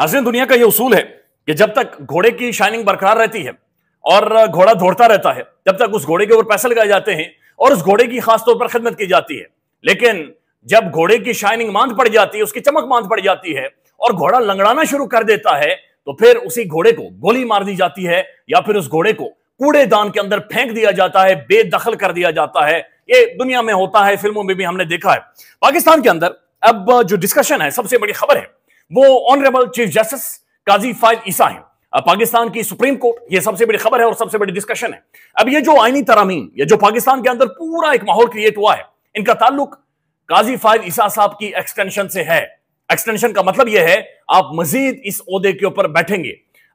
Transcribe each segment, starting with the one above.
नाजरीन दुनिया का यह उसूल है कि जब तक घोड़े की शाइनिंग बरकरार रहती है और घोड़ा दौड़ता रहता है जब तक उस घोड़े के ऊपर पैसे लगाए जाते हैं और उस घोड़े की खासतौर पर खिदमत की जाती है लेकिन जब घोड़े की शाइनिंग मांद पड़ जाती है उसकी चमक मांद पड़ जाती है और घोड़ा लंगड़ाना शुरू कर देता है तो फिर उसी घोड़े को गोली मार दी जाती है या फिर उस घोड़े को कूड़ेदान के अंदर फेंक दिया जाता है बेदखल कर दिया जाता है ये दुनिया में होता है फिल्मों में भी हमने देखा है पाकिस्तान के अंदर अब जो डिस्कशन है सबसे बड़ी खबर है वो honourable chief justice Qazi Faez Isa है पाकिस्तान की सुप्रीम कोर्ट ये सबसे बड़ी खबर है और सबसे बड़ी डिस्कशन है अब ये जो आईनी तरामीम ये जो पाकिस्तान के अंदर पूरा एक माहौल क्रिएट हुआ है इनका ताल्लुक काजी फाइल ईसा साहब की एक्सटेंशन से है एक्सटेंशन का मतलब ये है आप मजीद इस ओहदे के ऊपर बैठेंगे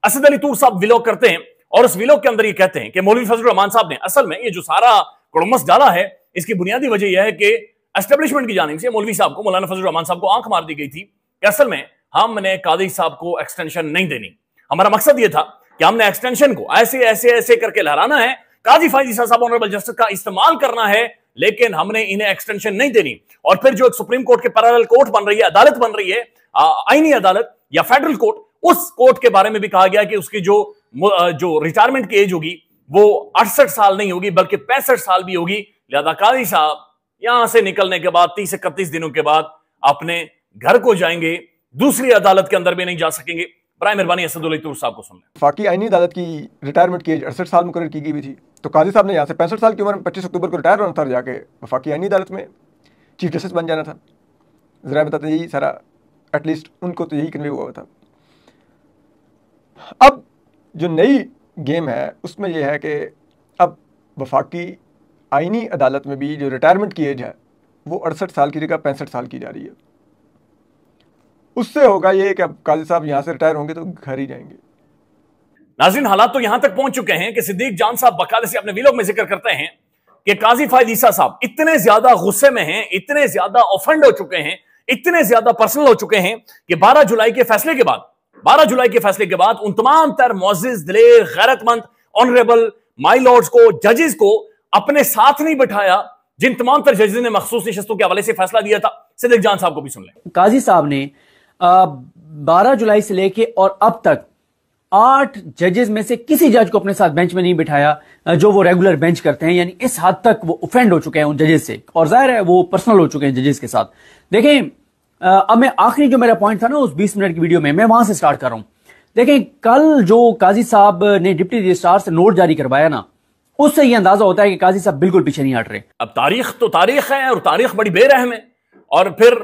असद अली तूर साहब विलो करते हैं और उस विलो के अंदर ये कहते हैं कि मौलवी फजल रहमान साहब ने असल में ये जो सारा कुड़मस डाला है इसकी बुनियादी वजह यह है कि एस्टेब्लिशमेंट की जानी से मौलवी साहब को मौलाना फजल रहमान साहब को आंख मार दी गई थी कि असल में हमने कादी साहब को एक्सटेंशन नहीं देनी हमारा मकसद यह था कि हमने एक्सटेंशन को ऐसे ऐसे ऐसे करके लहराना है काजी फायजी साहब ऑनरेबल जस्टिस का इस्तेमाल करना है लेकिन हमने इन्हें एक्सटेंशन नहीं देनी और फिर जो एक सुप्रीम कोर्ट के पैरल कोर्ट बन रही है अदालत बन रही है आईनी अदालत या फेडरल कोर्ट उस कोर्ट के बारे में भी कहा गया कि उसकी जो जो रिटायरमेंट की एज होगी वो अड़सठ साल नहीं होगी बल्कि पैंसठ साल भी होगी लिहाजा काजी साहब यहां से निकलने के बाद तीस इकतीस दिनों के बाद अपने घर को जाएंगे दूसरी अदालत के अंदर भी नहीं जा सकेंगे बर मेहरबानी असदुल्लूर साहब को सुन लें फाकी आइनी अदालत की रिटायरमेंट की एज अड़सठ साल मुकर की गई हुई थी तो काजी साहब ने यहाँ से पैंसठ साल की उम्र में पच्चीस अक्टूबर को रिटायर होना था जाके वफाकी आईनी अदालत में चीफ जस्टिस बन जाना था ज़रा बताते यही सारा एटलीस्ट उनको तो यही कन्वे हुआ था अब जो नई गेम है उसमें यह है कि अब वफाकी आइनी अदालत में भी जो रिटायरमेंट की एज है वो अड़सठ साल की जगह पैंसठ साल की जा रही है उससे होगा ये कि अब काजी साहब यहाँ से रिटायर होंगे तो घर ही जाएंगे नाजिन हालात तो यहां तक पहुंच चुके हैं कि सिद्दीक जान साहब बकाले से अपने वीलोग में जिक्र करते हैं कि काजी फायद ईसा साहब इतने ज्यादा गुस्से में हैं इतने ज्यादा ऑफेंड हो चुके हैं इतने ज्यादा पर्सनल हो चुके हैं कि 12 जुलाई के फैसले के बाद 12 जुलाई के फैसले के बाद उन तमाम तर मोजिज दिलेर गैरतमंद ऑनरेबल माई लॉर्ड्स को जजेस को अपने साथ नहीं बिठाया जिन तमाम तर जजेस ने मखसूस नशस्तों के हवाले से फैसला दिया था सिद्दीक जान साहब को भी सुन लें काजी साहब ने बारह जुलाई से लेके और अब तक आठ जजेस में से किसी जज को अपने साथ बेंच में नहीं बिठाया जो वो रेगुलर बेंच करते हैं यानी इस हद तक वो ऑफेंड हो चुके हैं उन जजेस से और जाहिर है वो पर्सनल हो चुके हैं जजेस के साथ देखें अब मैं आखिरी जो मेरा पॉइंट था ना उस 20 मिनट की वीडियो में मैं वहां से स्टार्ट कर रहा हूं देखें कल जो काजी साहब ने डिप्टी रजिस्ट्रार से नोट जारी करवाया ना उससे यह अंदाजा होता है कि काजी साहब बिल्कुल पीछे नहीं हट रहे अब तारीख तो तारीख है और तारीख बड़ी बेरहम है और फिर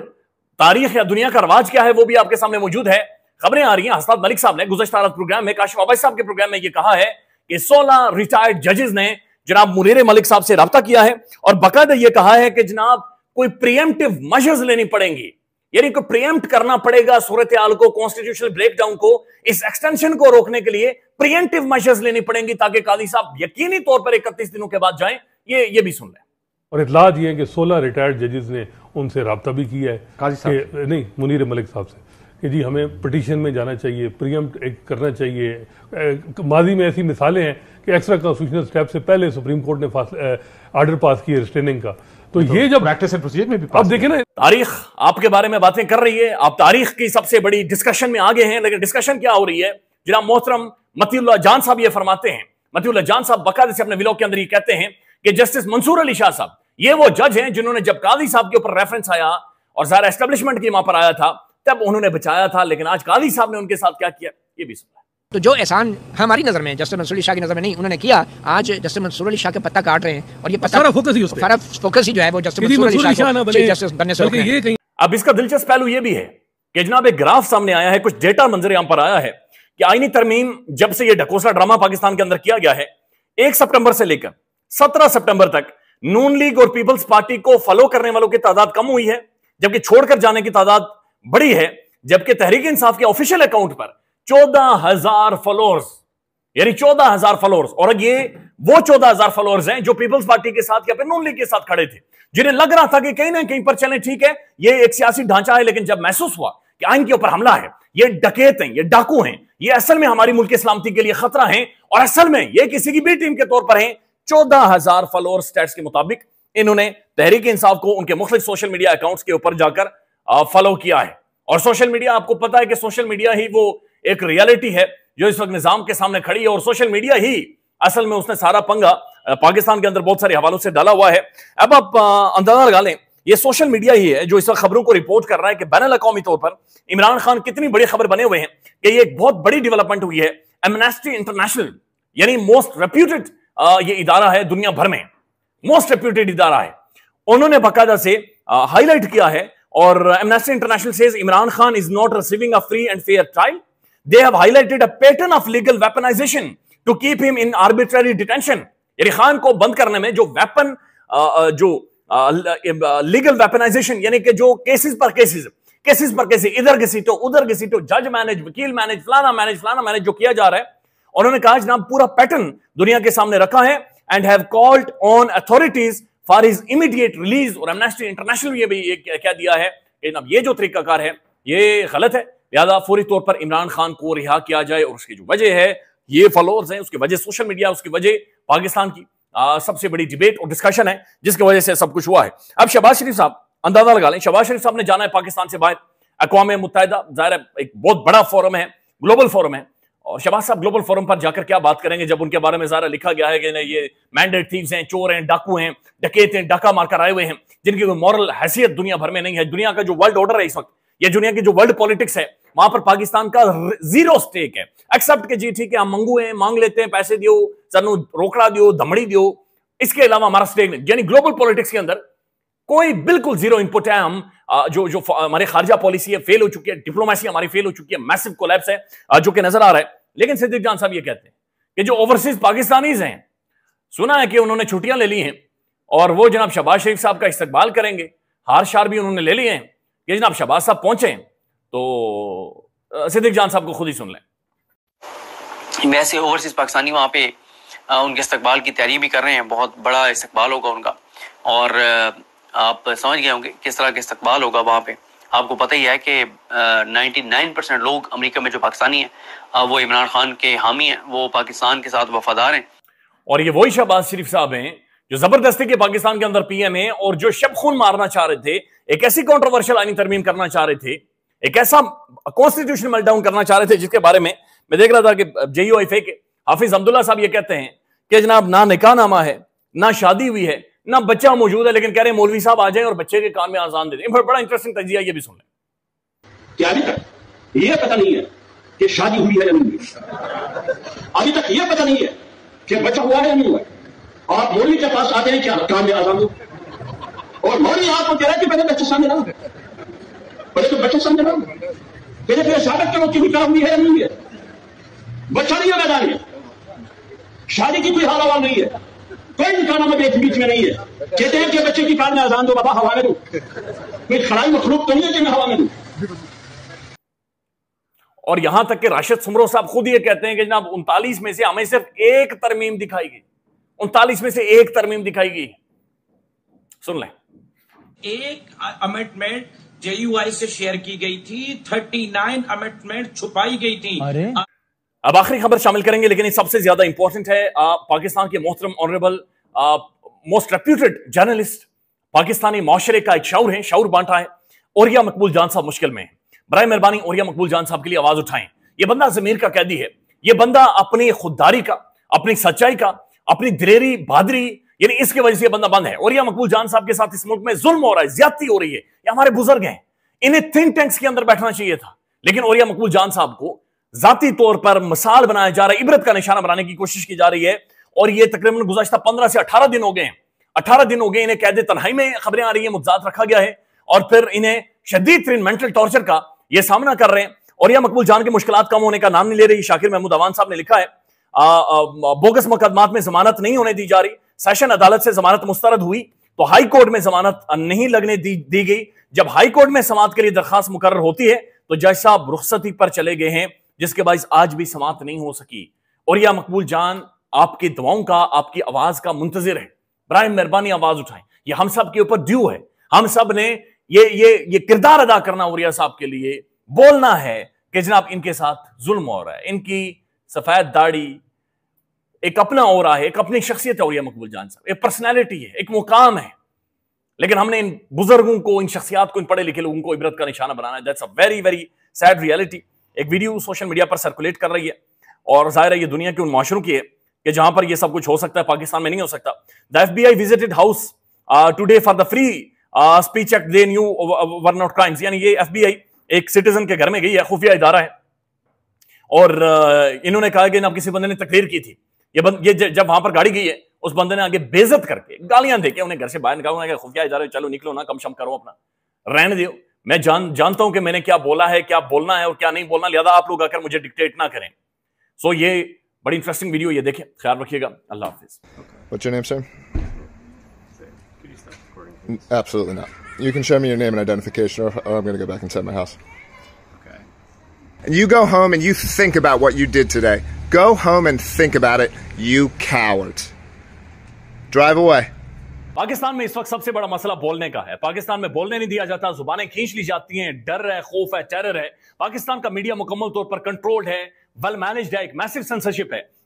तारीख या दुनिया का रवाज क्या है वो भी आपके सामने मौजूद है खबरें आ रही हैं हस्ताद मलिक साहब ने गुजशत प्रोग्राम में काशिफ अबाई साहब के प्रोग्राम में यह कहा है कि सोलह रिटायर्ड जजेस ने जनाब मुनीर मलिक साहब से रब्ता किया है और बाकायदा यह कहा है कि जनाब कोई प्रियमटिव मशर्स लेनी पड़ेंगी यानी कोई प्रियम्प्ट करना पड़ेगा सूरत आल को कॉन्स्टिट्यूशनल ब्रेकडाउन को इस एक्सटेंशन को रोकने के लिए प्रियंटिव मशर्स लेनी पड़ेंगी ताकि कादी साहब यकीनी तौर पर इकतीस दिनों के बाद जाए ये ये भी सुन लें और इतला दी है कि सोलह रिटायर्ड जजेस ने उनसे रबता भी किया है काजी साहब नहीं मुनीर मलिक साहब से कि जी हमें पटिशन में जाना चाहिए प्रियम करना चाहिए एक, माजी में ऐसी मिसालें हैं कि एक्स्ट्रा कॉन्स्टिट्यूशनल स्टेप से पहले सुप्रीम कोर्ट ने आर्डर पास किए रिस्टेनिंग का तो, तो ये जब प्रैक्टिस एंड प्रोसीजर में भी आप देखें ना तारीख आपके बारे में बातें कर रही है आप तारीख की सबसे बड़ी डिस्कशन में आगे हैं लेकिन डिस्कशन क्या हो रही है जनाब मोहतरम मतील्ला जान साहब ये फरमाते हैं मतील्ला जान साहब बकायदे से अपने विलो के अंदर ये कहते हैं कि जस्टिस मंसूर अली शाह साहब ये वो जज हैं जिन्होंने जब कादी साहब के ऊपर रेफरेंस आया और सारा एस्टेब्लिशमेंट की वहां पर आया था तब उन्होंने बचाया था लेकिन आज कादी साहब ने उनके साथ क्या किया ये भी सुना तो जो एहसान हमारी नजर में जस्टिस मंसूर शाह की नजर में नहीं उन्होंने किया आज जस्टिस मंसूर अली शाह के पत्ता काट रहे हैं और ये पत्ता सारा फोकस ही उस सारा फोकस ही जो है वो जस्टिस मंसूर अली शाह जस्टिस बनने से ये कहीं अब इसका दिलचस्प पहलू ये भी है कि जनाब एक ग्राफ सामने आया है कुछ डेटा मंजर यहां पर आया है कि आईनी तरमीम जब से ये ढकोसला ड्रामा पाकिस्तान के अंदर किया गया है एक सितंबर से लेकर सत्रह सितंबर तक नून लीग और पीपल्स पार्टी को फॉलो करने वालों की तादाद कम हुई है जबकि छोड़कर जाने की तादाद बड़ी है जबकि तहरीक इंसाफ के ऑफिशियल अकाउंट पर चौदह हजार फॉलोअर्स यानी चौदह हजार फॉलोअर्स और ये वो चौदह हजार फॉलोअर्स हैं जो पीपल्स पार्टी के साथ या फिर नून लीग के साथ खड़े थे जिन्हें लग रहा था कि कहीं ना कहीं पर चले ठीक है ये एक सियासी ढांचा है लेकिन जब महसूस हुआ कि आइन के ऊपर हमला है ये डकेत हैं ये डाकू हैं ये असल में हमारी मुल्क सलामती के लिए खतरा है और असल में ये किसी की भी टीम के तौर पर हैं चौदह हजार फॉलोअर स्टेट्स के मुताबिक इन्होंने तहरीक इंसाफ को उनके मुख्त सोशल मीडिया अकाउंट्स के ऊपर जाकर फॉलो किया है और सोशल मीडिया आपको पता है कि सोशल मीडिया ही वो एक रियलिटी है जो इस वक्त निजाम के सामने खड़ी है और सोशल मीडिया ही असल में उसने सारा पंगा पाकिस्तान के अंदर बहुत सारे हवालों से डाला हुआ है अब आप अंदाजा लगा लें ये सोशल मीडिया ही है जो इस वक्त खबरों को रिपोर्ट कर रहा है कि बैन अवी तौर पर इमरान खान कितनी बड़ी खबर बने हुए हैं कि ये एक बहुत बड़ी डेवलपमेंट हुई है एमनेस्टी इंटरनेशनल यानी मोस्ट रेप्यूटेड ये इदारा है दुनिया भर में मोस्ट रेप्यूटेड इदारा है उन्होंने बाकायदा से हाईलाइट किया है और Amnesty International says Imran Khan is not receiving a free and fair trial they have highlighted a pattern of legal weaponization to keep him in arbitrary detention यानी खान को बंद करने में जो वेपन जो लीगल वेपनाइजेशन यानी कि जो केसेस पर केसेस केसेस पर केसेस इधर घसीटो उधर घसीटो जज मैनेज वकील मैनेज फलाना मैनेज फलाना मैनेज जो किया जा रहा है उन्होंने कहा जनाब पूरा पैटर्न दुनिया के सामने रखा है and have called on authorities for his immediate release और एमनेस्टी इंटरनेशनल ये भी क्या दिया है कि जनाब ये जो तरीकाकार है ये गलत है लिहाजा फौरी तौर पर इमरान खान को रिहा किया जाए और उसकी जो वजह है ये फॉलोअर्स हैं उसकी वजह सोशल मीडिया उसकी वजह पाकिस्तान की आ, सबसे बड़ी डिबेट और डिस्कशन है जिसकी वजह से सब कुछ हुआ है अब शहबाज शरीफ साहब अंदाजा लगा लें शहबाज शरीफ साहब ने जाना है पाकिस्तान से बाहर अकवा मुतहदा जाहिर एक बहुत बड़ा फोरम है ग्लोबल फोरम है और शबाज साहब ग्लोबल फोरम पर जाकर क्या बात करेंगे जब उनके बारे में जरा लिखा गया है कि ये मैंडेट थीव्स हैं चोर हैं डाकू हैं डकेत हैं डाका मारकर आए हुए हैं जिनकी कोई मॉरल हैसियत दुनिया भर में नहीं है दुनिया का जो वर्ल्ड ऑर्डर है इस वक्त या दुनिया की जो वर्ल्ड पॉलिटिक्स है वहां पर पाकिस्तान का जीरो स्टेक है एक्सेप्ट के जी ठीक है हम मंगू हैं मांग लेते हैं पैसे दियो सनू रोकड़ा दियो धमड़ी दियो इसके अलावा हमारा स्टेक नहीं यानी ग्लोबल पॉलिटिक्स के अंदर कोई बिल्कुल जीरो इनपुट है हम जो जो हमारे खारजा पॉलिसी है फेल हो चुकी है डिप्लोमेसी हमारी फेल हो चुकी है मैसिव कोलैप्स है जो कि नजर आ रहा है लेकिन सिद्दीक जान साहब ये कहते हैं कि जो ओवरसीज पाकिस्तानीज हैं सुना है कि उन्होंने छुट्टियां ले ली हैं और वो जनाब शबाज शरीफ साहब का इस्तकबाल करेंगे हार शार भी उन्होंने ले लिए हैं कि जनाब शबाज साहब पहुंचे तो सिद्दीक जान साहब को खुद ही सुन लें वैसे ओवरसीज पाकिस्तानी वहां पे उनके इस्तेबाल की तैयारी भी कर रहे हैं बहुत बड़ा इस्तेबाल होगा उनका और आप समझ गए होंगे किस तरह का इस्तकबाल होगा वहां पे आपको पता ही है कि 99 परसेंट लोग अमेरिका में जो पाकिस्तानी है वो इमरान खान के हामी हैं वो पाकिस्तान के साथ वफादार हैं और ये वही शहबाज शरीफ साहब हैं जो जबरदस्ती के पाकिस्तान के अंदर पीएम है और जो शब खून मारना चाह रहे थे एक ऐसी कॉन्ट्रोवर्शियल आनी तरमीम करना चाह रहे थे एक ऐसा कॉन्स्टिट्यूशन मेल्टाउन करना चाह रहे थे जिसके बारे में मैं देख रहा था कि जेईओ के हाफिज अब्दुल्ला साहब ये कहते हैं कि जनाब ना नामा है ना शादी हुई है ना बच्चा मौजूद है लेकिन कह रहे हैं मौलवी साहब आ जाए और बच्चे के कान में आजान दे दें बड़ा इंटरेस्टिंग तजिया ये भी सुन लें क्या अभी तक ये पता नहीं है कि शादी हुई है या नहीं अभी तक ये पता नहीं है कि बच्चा हुआ है या नहीं हुआ और आप मौलवी के पास आते हैं क्या कान में आजान दो और मौलवी आपको कह रहा है कि पहले बच्चे सामने ना पहले तो बच्चे सामने ना पहले फिर साबित करो कि हुई हुई है या नहीं है बच्चा नहीं है मैदान शादी की कोई हाल नहीं है कोई तो मकाना में बीच बीच में नहीं है कहते हैं कि बच्चे की कार में आजान दो बाबा हवा में दो कोई खड़ाई मखलूक तो नहीं है कि मैं हवा में दू और यहां तक कि राशिद समरोह साहब खुद ये कहते हैं कि जनाब उनतालीस में से हमें सिर्फ एक तरमीम दिखाई गई उनतालीस में से एक तरमीम दिखाई गई सुन लें एक अमेंडमेंट जेयूआई से शेयर की गई थी थर्टी नाइन अमेंडमेंट छुपाई गई थी अरे अब आखिरी खबर शामिल करेंगे लेकिन ये सबसे ज्यादा इंपॉर्टेंट है आ, पाकिस्तान के मोहतरम honourable most reputed journalist Pakistani माशरे का एक शौर है शौर बांटा है औरिया मकबूल जान साहब मुश्किल में है बर मेहरबानी औरिया मकबूल जान साहब के लिए आवाज उठाएं यह बंदा जमीर का कैदी है यह बंदा अपनी खुददारी का अपनी सच्चाई का अपनी दिलेरी बहादरी यानी इसके वजह से बंदा बंद है और यह मकबूल जान साहब के साथ इस मुल्क में जुल्म हो रहा है ज्यादती हो रही है ये हमारे बुजुर्ग हैं इन्हें थिंक टैंक्स के अंदर बैठना चाहिए था लेकिन और मकबूल जान साहब को जाती तौर पर मिसाल बनाया जा रहा है इबरत का निशाना बनाने की कोशिश की जा रही है और ये तकरीबन गुजशत पंद्रह से अठारह दिन हो गए हैं अठारह दिन हो गए इन्हें कैद तनहाई में खबरें आ रही है मुजात रखा गया है और फिर इन्हें शदीद तरीन मेंटल टॉर्चर का यह सामना कर रहे हैं और यह मकबूल जान की मुश्किल कम होने का नाम नहीं ले रही शाकिर महमूद अवान साहब ने लिखा है बोगस मुकदमात में जमानत नहीं होने दी जा रही सेशन अदालत से जमानत मुस्तरद हुई तो हाई कोर्ट में जमानत नहीं लगने दी दी गई जब हाई कोर्ट में समात के लिए दरखास्त मुकर होती है तो जज साहब रुखसती पर चले गए हैं जिसके बायस आज भी समाप्त नहीं हो सकी और यह मकबूल जान आपकी दवाओं का आपकी आवाज का मुंतजर है ब्राय मेहरबानी आवाज उठाएं यह हम सब के ऊपर ड्यू है हम सब ने ये ये ये किरदार अदा करना उरिया साहब के लिए बोलना है कि जनाब इनके साथ जुल्म हो रहा है इनकी सफेद दाढ़ी एक अपना हो रहा है एक अपनी शख्सियत है उरिया मकबूल जान साहब एक पर्सनैलिटी है एक मुकाम है लेकिन हमने इन बुजुर्गों को इन शख्सियात को इन पढ़े लिखे लोगों को इबरत का निशाना बनाना है that's a very very sad reality एक वीडियो सोशल मीडिया पर सर्कुलेट कर रही है और जाहिर है ये दुनिया के उन माशरों की है कि जहां पर ये सब कुछ हो सकता है पाकिस्तान में नहीं हो सकता the F B I visited house today for the free speech act they knew worn out crimes यानी ये एफ बी आई एक सिटीजन के घर में गई है खुफिया इदारा है और uh, इन्होंने कहा कि ना किसी बंदे ने तकरीर की थी ये बंद ये जब वहां पर गाड़ी गई है उस बंदे ने आगे बेजत करके गालियां देके उन्हें घर से बाहर निकाला उन्होंने खुफिया इदारा चलो निकलो ना कम शम करो अपना रहने दो मैं जान जानता हूं कि मैंने क्या बोला है क्या बोलना है और क्या नहीं बोलना लिहाजा आप लोग आकर मुझे डिक्टेट ना करें सो so, ये बड़ी इंटरेस्टिंग वीडियो ये देखें ख्याल रखिएगा अल्लाह हाफिज What's your name, sir? Absolutely not. You can show me your name and identification, or, or I'm going to go back inside my house. Okay. You go home and you think about what you did today. Go home and think about it, you coward. Drive away. Pakistan में इस वक्त सबसे बड़ा मसला बोलने का है पाकिस्तान में बोलने नहीं दिया जाता जुबानें खींच ली जाती हैं डर है खौफ है टेरर है पाकिस्तान का मीडिया मुकम्मल तौर पर कंट्रोल्ड है वेल मैनेज्ड है एक मैसिव सेंसरशिप है